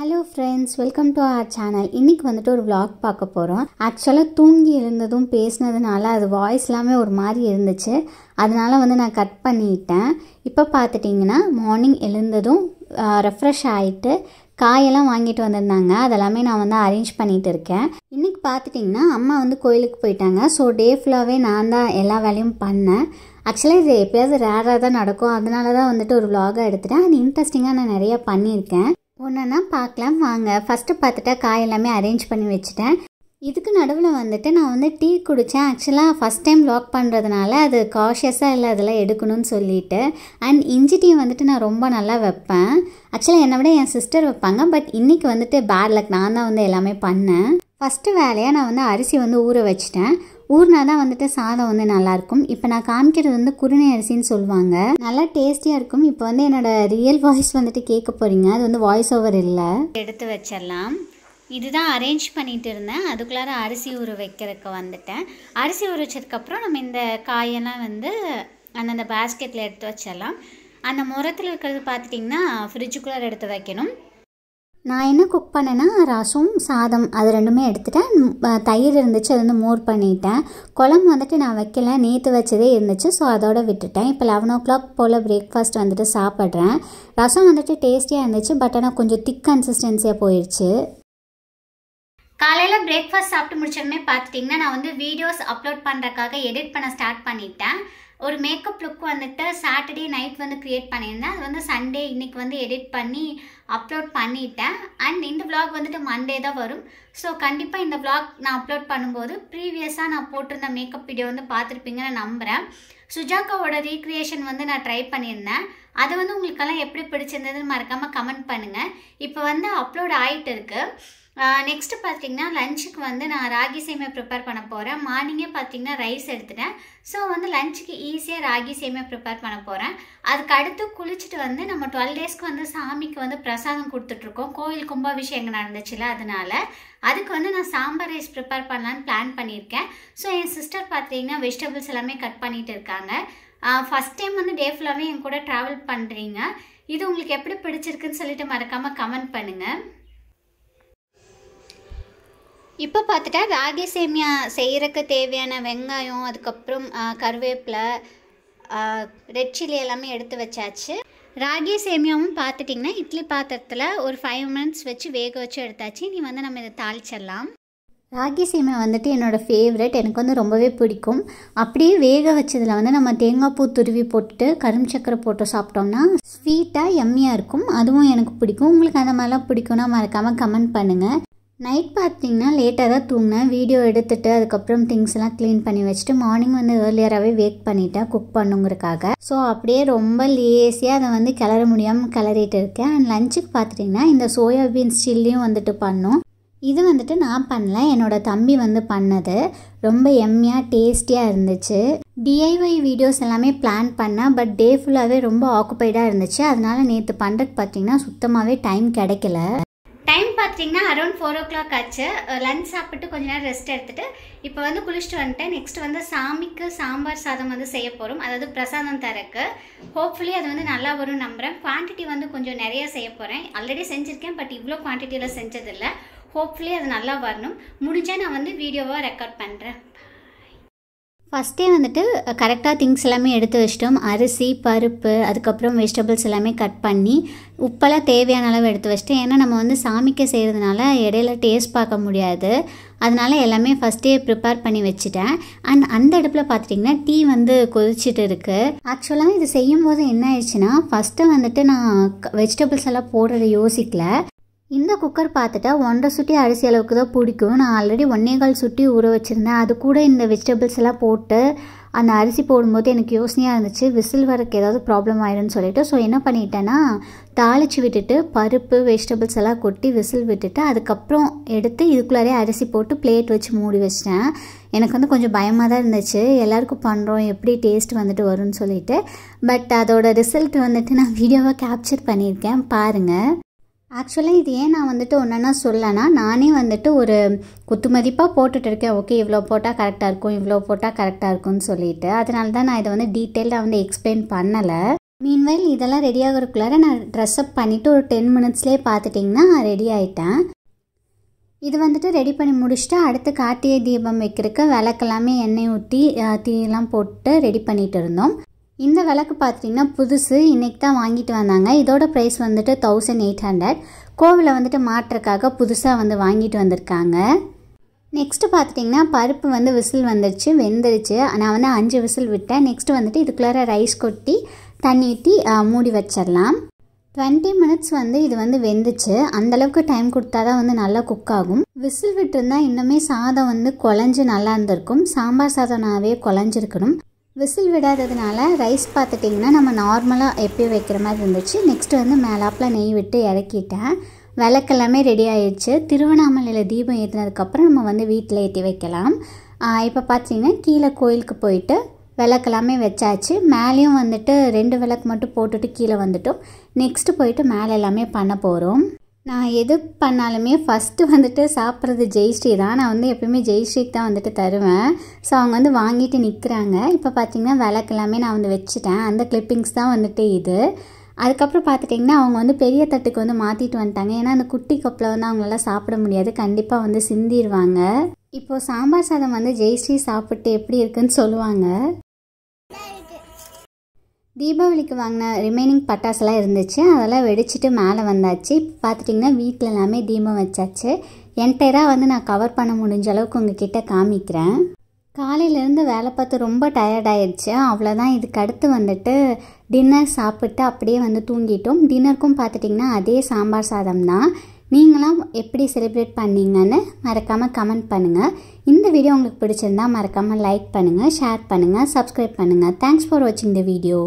hello friends welcome to our channel இன்றைக்கி வந்துட்டு ஒரு விளாக் பார்க்க போகிறோம் ஆக்சுவலாக தூங்கி இருந்ததும் பேசினதுனால அது வாய்ஸ் எல்லாமே ஒரு மாதிரி இருந்துச்சு அதனால் வந்து நான் கட் பண்ணிட்டேன் இப்போ பார்த்துட்டிங்கன்னா மார்னிங் எழுந்ததும் ரெஃப்ரெஷ் ஆகிட்டு காயெல்லாம் வாங்கிட்டு வந்திருந்தாங்க அதெல்லாமே நான் வந்து அரேஞ்ச் பண்ணிகிட்டு இருக்கேன் இன்றைக்கி பார்த்துட்டிங்கன்னா அம்மா வந்து கோயிலுக்கு போயிட்டாங்க ஸோ டே ஃபுல்லாகவே நான் தான் எல்லா வேலையும் பண்ணேன் ஆக்சுவலாக இது எப்போயாவது ரேராக தான் நடக்கும் அதனால தான் வந்துட்டு ஒரு விலாகாக எடுத்துட்டேன் அது இன்ட்ரெஸ்டிங்காக நான் நிறையா பண்ணியிருக்கேன் ஒன்றுனா பார்க்கலாம் வாங்க ஃபஸ்ட்டு பார்த்துட்டா காய் எல்லாமே அரேஞ்ச் பண்ணி வச்சுட்டேன் இதுக்கு நடுவில் வந்துட்டு நான் வந்து டீ குடித்தேன் ஆக்சுவலாக ஃபஸ்ட் டைம் லாக் பண்ணுறதுனால அது காஷியஸாக இல்லை அதெல்லாம் எடுக்கணும்னு சொல்லிட்டு அண்ட் இஞ்சி டீ வந்துட்டு நான் ரொம்ப நல்லா வைப்பேன் ஆக்சுவலாக என்னை விட என் சிஸ்டர் வைப்பாங்க பட் இன்றைக்கி வந்துட்டு பேட் லக் நான் தான் வந்து எல்லாமே பண்ணேன் ஃபஸ்ட்டு வேலையாக நான் வந்து அரிசி வந்து ஊற வச்சிட்டேன் ஊர்னா தான் வந்துட்டு சாதம் வந்து நல்லாயிருக்கும் இப்போ நான் காமிக்கிறது வந்து குருணை அரிசின்னு சொல்லுவாங்க நல்லா டேஸ்டியாக இருக்கும் இப்போ வந்து என்னோடய ரியல் வாய்ஸ் வந்துட்டு கேட்க போகிறீங்க அது வந்து வாய்ஸ் ஓவர் இல்லை எடுத்து வச்சிடலாம் இதுதான் அரேஞ்ச் பண்ணிகிட்டு இருந்தேன் அதுக்குள்ளார அரிசி ஊற வைக்கிறதுக்கு வந்துட்டேன் அரிசி ஊற வச்சதுக்கப்புறம் நம்ம இந்த காயெல்லாம் வந்து அந்தந்த பேஸ்கெட்டில் எடுத்து வச்சிடலாம் அந்த முரத்தில் இருக்கிறது பார்த்துட்டிங்கன்னா ஃப்ரிட்ஜுக்குள்ளே எடுத்து வைக்கணும் நான் என்ன குக் பண்ணேன்னா ரசம் சாதம் அது ரெண்டுமே எடுத்துட்டேன் தயிர் இருந்துச்சு அது வந்து மோர் பண்ணிட்டேன் குழம்பு வந்துட்டு நான் வைக்கல நேற்று வச்சதே இருந்துச்சு ஸோ அதோட விட்டுட்டேன் இப்போ லெவன் ஓ கிளாக் போல் பிரேக்ஃபாஸ்ட் வந்துட்டு சாப்பிட்றேன் ரசம் வந்துட்டு டேஸ்டியாக இருந்துச்சு பட் ஆனால் கொஞ்சம் திக் கன்சிஸ்டன்சியாக போயிடுச்சு காலையில் பிரேக்ஃபாஸ்ட் சாப்பிட்டு முடிச்சோடனே பார்த்துட்டிங்கன்னா நான் வந்து வீடியோஸ் அப்லோட் பண்ணுறக்காக எடிட் பண்ண ஸ்டார்ட் பண்ணிட்டேன் ஒரு மேக்கப் லுக் வந்துட்டு சாட்டர்டே நைட் வந்து க்ரியேட் பண்ணியிருந்தேன் அது வந்து சண்டே இன்னைக்கு வந்து எடிட் பண்ணி அப்லோட் பண்ணிட்டேன் அண்ட் இந்த விளாக் வந்துட்டு மண்டே தான் வரும் ஸோ கண்டிப்பாக இந்த விளாக் நான் அப்லோட் பண்ணும்போது ப்ரீவியஸாக நான் போட்டிருந்த மேக்கப் வீடியோ வந்து பார்த்துருப்பீங்கன்னு நம்புகிறேன் சுஜாக்காவோட ரீக்ரியேஷன் வந்து நான் ட்ரை பண்ணியிருந்தேன் அது வந்து உங்களுக்கெல்லாம் எப்படி பிடிச்சிருந்ததுன்னு மறக்காமல் கமெண்ட் பண்ணுங்கள் இப்போ வந்து அப்லோட் ஆகிட்டு இருக்குது நெக்ஸ்ட்டு பார்த்தீங்கன்னா லஞ்சுக்கு வந்து நான் ராகி சேமியா ப்ரிப்பேர் பண்ண போகிறேன் மார்னிங்கே பார்த்தீங்கன்னா ரைஸ் எடுத்துட்டேன் ஸோ வந்து லஞ்சுக்கு ஈஸியாக ராகி சேமியா ப்ரிப்பேர் பண்ண போகிறேன் அதுக்கு அடுத்து குளிச்சுட்டு வந்து நம்ம டுவெல் டேஸ்க்கு வந்து சாமிக்கு வந்து பிரசாதம் கொடுத்துட்ருக்கோம் கோயில் கும்பாபிஷேகம் நடந்துச்சுல அதனால அதுக்கு வந்து நான் சாம்பார் ரைஸ் ப்ரிப்பேர் பண்ணலான்னு பிளான் பண்ணியிருக்கேன் ஸோ என் சிஸ்டர் பார்த்திங்கன்னா வெஜிடபிள்ஸ் எல்லாமே கட் பண்ணிகிட்டு இருக்காங்க ஃபஸ்ட் டைம் வந்து டே ஃபுல்லாகவே என் கூட ட்ராவல் பண்ணுறீங்க இது உங்களுக்கு எப்படி பிடிச்சிருக்குன்னு சொல்லிட்டு மறக்காமல் கமெண்ட் பண்ணுங்கள் இப்போ பார்த்துட்டா ராகி சேமியா செய்கிறக்கு தேவையான வெங்காயம் அதுக்கப்புறம் கருவேப்பிலை ரெட் சில்லி எல்லாமே எடுத்து வச்சாச்சு ராகி சேமியாவும் பார்த்துட்டிங்கன்னா இட்லி பாத்திரத்தில் ஒரு ஃபைவ் மினிட்ஸ் வச்சு வேக வச்சு எடுத்தாச்சு நீ வந்து நம்ம இதை தாளிச்சிடலாம் ராகி சேமியா வந்துட்டு என்னோடய ஃபேவரெட் எனக்கு வந்து ரொம்பவே பிடிக்கும் அப்படியே வேக வச்சதில் வந்து நம்ம தேங்காய் பூ துருவி போட்டு கரும் சக்கரை போட்டு சாப்பிட்டோம்னா ஸ்வீட்டாக எம்மியாக இருக்கும் அதுவும் எனக்கு பிடிக்கும் உங்களுக்கு அந்த மாதிரிலாம் பிடிக்கும்னா மறக்காமல் கமெண்ட் பண்ணுங்கள் நைட் பார்த்திங்கன்னா லேட்டாக தான் தூங்கினேன் வீடியோ எடுத்துகிட்டு அதுக்கப்புறம் திங்ஸ் எல்லாம் க்ளீன் பண்ணி வச்சுட்டு மார்னிங் வந்து ஏர்லியராகவே வேக் பண்ணிட்டேன் குக் பண்ணுங்கிறக்காக ஸோ அப்படியே ரொம்ப லேசியாக அதை வந்து கிளற முடியாமல் கிளறிட்டு இருக்கேன் அண்ட் லஞ்சுக்கு பார்த்துட்டிங்கன்னா இந்த சோயாபீன்ஸ் சில்லியும் வந்துட்டு பண்ணோம் இது வந்துட்டு நான் பண்ணல என்னோடய தம்பி வந்து பண்ணது ரொம்ப எம்மியாக டேஸ்டியாக இருந்துச்சு டிஐஒய் வீடியோஸ் எல்லாமே பிளான் பண்ணேன் பட் டே ஃபுல்லாகவே ரொம்ப ஆக்குப்பைடாக இருந்துச்சு அதனால் நேற்று பண்ணுறதுக்கு பார்த்திங்கன்னா சுத்தமாகவே டைம் கிடைக்கல டைம் பார்த்தீங்கன்னா அரௌண்ட் ஃபோர் ஓ கிளாக் ஆச்சு லஞ்ச் சாப்பிட்டு கொஞ்ச நேரம் ரெஸ்ட் எடுத்துகிட்டு இப்போ வந்து குளிச்சுட்டு வந்துட்டேன் நெக்ஸ்ட் வந்து சாமிக்கு சாம்பார் சாதம் வந்து செய்ய போகிறோம் அதாவது பிரசாதம் தரக்கு ஹோப்ஃபுல்லி அது வந்து நல்லா வரும் நம்புகிறேன் குவான்டிட்டி வந்து கொஞ்சம் நிறைய செய்ய போகிறேன் ஆல்ரெடி செஞ்சுருக்கேன் பட் இவ்வளோ குவான்டிட்டியில் செஞ்சதில்லை ஹோப்ஃபுல்லி அது நல்லா வரணும் முடிஞ்சால் நான் வந்து வீடியோவாக ரெக்கார்ட் பண்ணுறேன் ஃபஸ்ட்டே வந்துட்டு கரெக்டாக திங்ஸ் எல்லாமே எடுத்து வச்சிட்டோம் அரிசி பருப்பு அதுக்கப்புறம் வெஜிடபிள்ஸ் எல்லாமே கட் பண்ணி உப்பெல்லாம் தேவையான அளவு எடுத்து வச்சிட்டேன் ஏன்னா நம்ம வந்து சாமிக்க செய்கிறதுனால இடையில டேஸ்ட் பார்க்க முடியாது அதனால் எல்லாமே ஃபஸ்ட்டே ப்ரிப்பேர் பண்ணி வச்சுட்டேன் அண்ட் அந்த அடுப்பில் பார்த்துட்டிங்கன்னா டீ வந்து கொதிச்சுட்டு இருக்குது ஆக்சுவலாக இது செய்யும்போது என்ன ஆயிடுச்சுன்னா ஃபஸ்ட்டு வந்துட்டு நான் வெஜிடபிள்ஸ் எல்லாம் போடுறத யோசிக்கல இந்த குக்கர் பார்த்துட்டா ஒன்றரை சுட்டி அரிசி அளவுக்கு தான் பிடிக்கும் நான் ஆல்ரெடி ஒன்றே கால் சுட்டி ஊற வச்சுருந்தேன் அது கூட இந்த வெஜிடபிள்ஸ் எல்லாம் போட்டு அந்த அரிசி போடும்போது எனக்கு யோசனையாக இருந்துச்சு விசில் வரக்கு ஏதாவது ப்ராப்ளம் ஆயிடுன்னு சொல்லிவிட்டு ஸோ என்ன பண்ணிட்டேன்னா தாளித்து விட்டுட்டு பருப்பு வெஜிடபிள்ஸ் எல்லாம் கொட்டி விசில் விட்டுட்டு அதுக்கப்புறம் எடுத்து இதுக்குள்ளாரே அரிசி போட்டு பிளேட் வச்சு மூடி வச்சிட்டேன் எனக்கு வந்து கொஞ்சம் பயமாக தான் இருந்துச்சு எல்லாருக்கும் பண்ணுறோம் எப்படி டேஸ்ட் வந்துட்டு வரும்னு சொல்லிட்டு பட் அதோட ரிசல்ட் வந்துட்டு நான் வீடியோவாக கேப்சர் பண்ணியிருக்கேன் பாருங்கள் ஆக்சுவலாக இது ஏன் நான் வந்துட்டு ஒன்றுனா சொல்லனா நானே வந்துட்டு ஒரு குத்துமதிப்பாக போட்டுட்டு இருக்கேன் ஓகே இவ்வளோ போட்டால் கரெக்டாக இருக்கும் இவ்வளோ போட்டால் கரெக்டாக இருக்கும்னு சொல்லிட்டு அதனால தான் நான் இதை வந்து டீட்டெயிலாக வந்து எக்ஸ்பிளைன் பண்ணலை மீன்வைல் இதெல்லாம் ரெடியாக இருக்குள்ளார நான் ட்ரெஸ் அப் பண்ணிவிட்டு ஒரு டென் மினிட்ஸ்லேயே பார்த்துட்டிங்கன்னா ரெடி ஆகிட்டேன் இது வந்துட்டு ரெடி பண்ணி முடிச்சுட்டு அடுத்து கார்த்திகை தீபம் வைக்கிறதுக்கு விளக்கெல்லாமே எண்ணெய் ஊற்றி தீயெல்லாம் போட்டு ரெடி பண்ணிகிட்டு இருந்தோம் இந்த விளக்கு பார்த்துட்டிங்கன்னா புதுசு இன்றைக்கி தான் வாங்கிட்டு வந்தாங்க இதோட ப்ரைஸ் வந்துட்டு தௌசண்ட் எயிட் ஹண்ட்ரட் கோவிலை வந்துட்டு மாற்றுறக்காக புதுசாக வந்து வாங்கிட்டு வந்திருக்காங்க நெக்ஸ்ட்டு பார்த்துட்டிங்கன்னா பருப்பு வந்து விசில் வந்துருச்சு வெந்துருச்சு நான் வந்து அஞ்சு விசில் விட்டேன் நெக்ஸ்ட்டு வந்துட்டு இதுக்குள்ளார ரைஸ் கொட்டி தண்ணி ஊற்றி மூடி வச்சிடலாம் டுவெண்ட்டி மினிட்ஸ் வந்து இது வந்து வெந்துச்சு அந்தளவுக்கு டைம் கொடுத்தா தான் வந்து நல்லா குக் ஆகும் விசில் விட்டுருந்தால் இன்னுமே சாதம் வந்து குழஞ்சி நல்லா இருந்திருக்கும் சாம்பார் சாதம் நாவே குழஞ்சிருக்கணும் விசில் விடாததுனால ரைஸ் பார்த்துட்டிங்கன்னா நம்ம நார்மலாக எப்பயும் வைக்கிற மாதிரி இருந்துச்சு நெக்ஸ்ட்டு வந்து மேலாப்பில் நெய் விட்டு இறக்கிட்டேன் விளக்கெல்லாமே ரெடி ஆகிடுச்சு திருவண்ணாமலையில் தீபம் ஏற்றினதுக்கப்புறம் நம்ம வந்து வீட்டில் ஏற்றி வைக்கலாம் இப்போ பார்த்தீங்கன்னா கீழே கோயிலுக்கு போயிட்டு விளக்கெல்லாமே வச்சாச்சு மேலேயும் வந்துட்டு ரெண்டு விளக்கு மட்டும் போட்டுட்டு கீழே வந்துட்டோம் நெக்ஸ்ட்டு போயிட்டு மேலே எல்லாமே பண்ண போகிறோம் நான் எது பண்ணாலுமே ஃபஸ்ட்டு வந்துட்டு சாப்பிட்றது ஜெயஸ்ரீ தான் நான் வந்து எப்பயுமே ஜெயஸ்ரீக்கு தான் வந்துட்டு தருவேன் ஸோ அவங்க வந்து வாங்கிட்டு நிற்கிறாங்க இப்போ பார்த்திங்கன்னா விளக்கெல்லாமே நான் வந்து வச்சுட்டேன் அந்த கிளிப்பிங்ஸ் தான் வந்துட்டு இது அதுக்கப்புறம் பார்த்துட்டிங்கன்னா அவங்க வந்து பெரிய தட்டுக்கு வந்து மாற்றிட்டு வந்துட்டாங்க ஏன்னா அந்த குட்டி கப்பில் வந்து அவங்களால சாப்பிட முடியாது கண்டிப்பாக வந்து சிந்திடுவாங்க இப்போது சாம்பார் சாதம் வந்து ஜெயஸ்ரீ சாப்பிட்டு எப்படி இருக்குன்னு சொல்லுவாங்க தீபாவளிக்கு வாங்கின ரிமைனிங் பட்டாசுலாம் இருந்துச்சு அதெல்லாம் வெடிச்சிட்டு மேலே வந்தாச்சு இப்போ பார்த்துட்டிங்கன்னா வீட்டில் எல்லாமே தீபம் வச்சாச்சு என்டையராக வந்து நான் கவர் பண்ண முடிஞ்ச அளவுக்கு உங்ககிட்ட காமிக்கிறேன் காலையிலேருந்து வேலை பார்த்து ரொம்ப டயர்ட் ஆயிடுச்சு அவ்வளோதான் இதுக்கு அடுத்து வந்துட்டு டின்னர் சாப்பிட்டு அப்படியே வந்து தூங்கிட்டோம் டின்னருக்கும் பார்த்துட்டிங்கன்னா அதே சாம்பார் சாதம் தான் நீங்களாம் எப்படி செலிப்ரேட் பண்ணீங்கன்னு மறக்காமல் கமெண்ட் பண்ணுங்கள் இந்த வீடியோ உங்களுக்கு பிடிச்சிருந்தா மறக்காமல் லைக் பண்ணுங்கள் ஷேர் பண்ணுங்கள் சப்ஸ்கிரைப் பண்ணுங்கள் தேங்க்ஸ் ஃபார் வாட்சிங் த வீடியோ